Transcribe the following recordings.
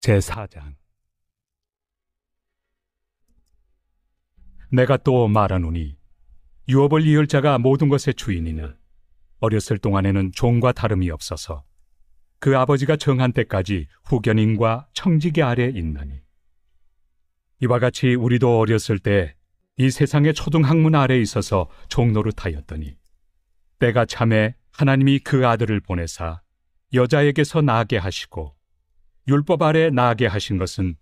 제4장 내가 또 말하노니 유업을 이을 자가 모든 것의 주인이나 어렸을 동안에는 종과 다름이 없어서 그 아버지가 정한 때까지 후견인과 청지기 아래 있나니 이와 같이 우리도 어렸을 때 이 세상의 초등학문 아래 있어서 종노릇하였더니 때가 참에 하나님이 그 아들을 보내사 여자에게서 나게 하시고 율법 아래 나게 하신 것은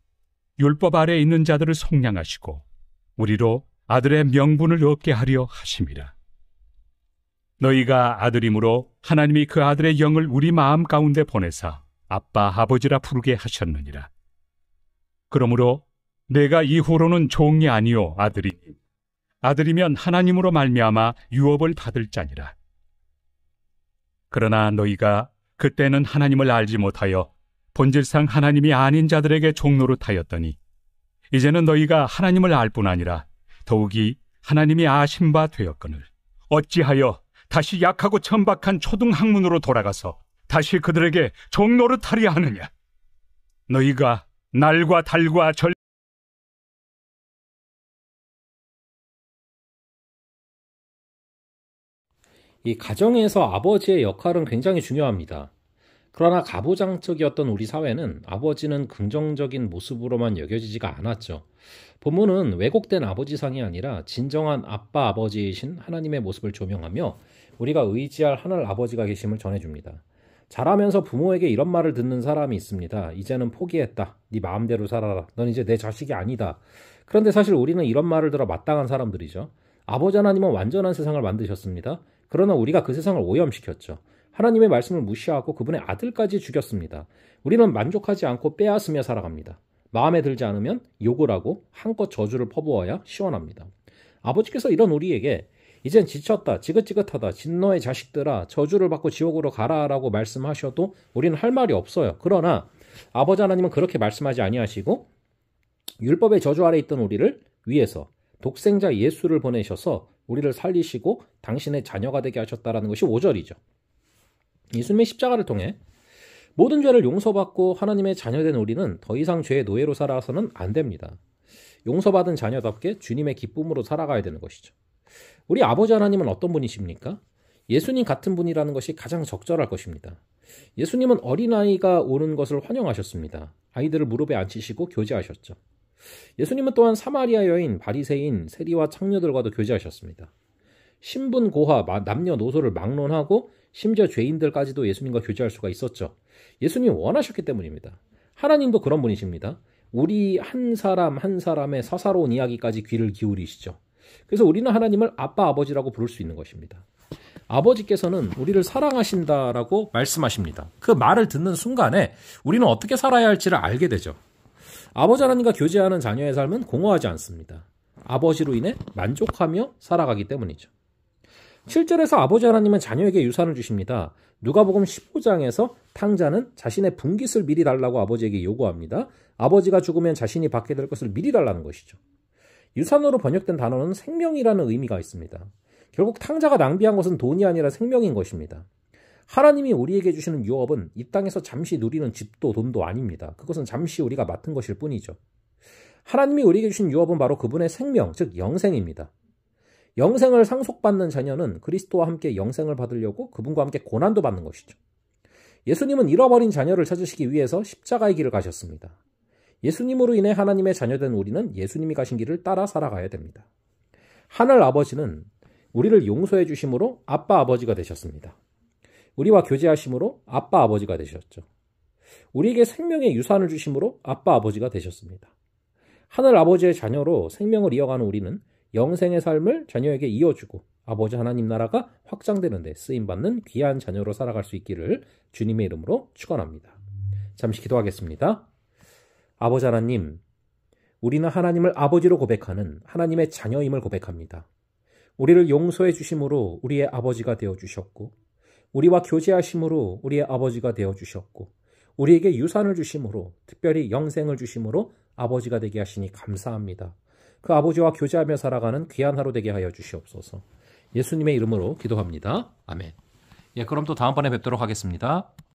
율법 아래 있는 자들을 속량하시고 우리로 아들의 명분을 얻게 하려 하심이라. 너희가 아들이므로 하나님이 그 아들의 영을 우리 마음 가운데 보내사 아빠 아버지라 부르게 하셨느니라. 그러므로 내가 이후로는 종이 아니요 아들이 아들이면 하나님으로 말미암아 유업을 받을 자니라. 그러나 너희가 그때는 하나님을 알지 못하여 본질상 하나님이 아닌 자들에게 종로를타였더니 이제는 너희가 하나님을 알 뿐 아니라 더욱이 하나님이 아신 바 되었거늘 어찌하여 다시 약하고 천박한 초등 학문으로 돌아가서 다시 그들에게 종로를하리 하느냐 너희가 날과 달과 절이 가정에서 아버지의 역할은 굉장히 중요합니다. 그러나 가부장적이었던 우리 사회는 아버지는 긍정적인 모습으로만 여겨지지가 않았죠. 본문은 왜곡된 아버지상이 아니라 진정한 아빠 아버지이신 하나님의 모습을 조명하며 우리가 의지할 하늘 아버지가 계심을 전해줍니다. 자라면서 부모에게 이런 말을 듣는 사람이 있습니다. 이제는 포기했다. 네 마음대로 살아라. 넌 이제 내 자식이 아니다. 그런데 사실 우리는 이런 말을 들어 마땅한 사람들이죠. 아버지 하나님은 완전한 세상을 만드셨습니다. 그러나 우리가 그 세상을 오염시켰죠. 하나님의 말씀을 무시하고 그분의 아들까지 죽였습니다. 우리는 만족하지 않고 빼앗으며 살아갑니다. 마음에 들지 않으면 욕을 하고 한껏 저주를 퍼부어야 시원합니다. 아버지께서 이런 우리에게 이젠 지쳤다, 지긋지긋하다, 진노의 자식들아, 저주를 받고 지옥으로 가라 라고 말씀하셔도 우리는 할 말이 없어요. 그러나 아버지 하나님은 그렇게 말씀하지 아니하시고 율법의 저주 아래 있던 우리를 위해서 독생자 예수를 보내셔서 우리를 살리시고 당신의 자녀가 되게 하셨다라는 것이 5절이죠. 예수님의 십자가를 통해 모든 죄를 용서받고 하나님의 자녀된 우리는 더 이상 죄의 노예로 살아서는 안 됩니다. 용서받은 자녀답게 주님의 기쁨으로 살아가야 되는 것이죠. 우리 아버지 하나님은 어떤 분이십니까? 예수님 같은 분이라는 것이 가장 적절할 것입니다. 예수님은 어린아이가 오는 것을 환영하셨습니다. 아이들을 무릎에 앉히시고 교제하셨죠. 예수님은 또한 사마리아 여인, 바리새인, 세리와 창녀들과도 교제하셨습니다. 신분 고하, 남녀 노소를 막론하고 심지어 죄인들까지도 예수님과 교제할 수가 있었죠. 예수님 원하셨기 때문입니다. 하나님도 그런 분이십니다. 우리 한 사람 한 사람의 사사로운 이야기까지 귀를 기울이시죠. 그래서 우리는 하나님을 아빠 아버지라고 부를 수 있는 것입니다. 아버지께서는 우리를 사랑하신다라고 말씀하십니다. 그 말을 듣는 순간에 우리는 어떻게 살아야 할지를 알게 되죠. 아버지 하나님과 교제하는 자녀의 삶은 공허하지 않습니다. 아버지로 인해 만족하며 살아가기 때문이죠. 7절에서 아버지 하나님은 자녀에게 유산을 주십니다. 누가복음 15장에서 탕자는 자신의 분깃을 미리 달라고 아버지에게 요구합니다. 아버지가 죽으면 자신이 받게 될 것을 미리 달라는 것이죠. 유산으로 번역된 단어는 생명이라는 의미가 있습니다. 결국 탕자가 낭비한 것은 돈이 아니라 생명인 것입니다. 하나님이 우리에게 주시는 유업은 이 땅에서 잠시 누리는 집도 돈도 아닙니다. 그것은 잠시 우리가 맡은 것일 뿐이죠. 하나님이 우리에게 주신 유업은 바로 그분의 생명, 즉 영생입니다. 영생을 상속받는 자녀는 그리스도와 함께 영생을 받으려고 그분과 함께 고난도 받는 것이죠. 예수님은 잃어버린 자녀를 찾으시기 위해서 십자가의 길을 가셨습니다. 예수님으로 인해 하나님의 자녀된 우리는 예수님이 가신 길을 따라 살아가야 됩니다. 하늘 아버지는 우리를 용서해 주심으로 아빠 아버지가 되셨습니다. 우리와 교제하심으로 아빠 아버지가 되셨죠. 우리에게 생명의 유산을 주심으로 아빠 아버지가 되셨습니다. 하늘 아버지의 자녀로 생명을 이어가는 우리는 영생의 삶을 자녀에게 이어주고 아버지 하나님 나라가 확장되는 데 쓰임받는 귀한 자녀로 살아갈 수 있기를 주님의 이름으로 축원합니다. 잠시 기도하겠습니다. 아버지 하나님, 우리는 하나님을 아버지로 고백하는 하나님의 자녀임을 고백합니다. 우리를 용서해 주심으로 우리의 아버지가 되어 주셨고, 우리와 교제하심으로 우리의 아버지가 되어 주셨고, 우리에게 유산을 주심으로 특별히 영생을 주심으로 아버지가 되게 하시니 감사합니다. 그 아버지와 교제하며 살아가는 귀한 하루 되게 하여 주시옵소서. 예수님의 이름으로 기도합니다. 아멘. 예, 그럼 또 다음번에 뵙도록 하겠습니다.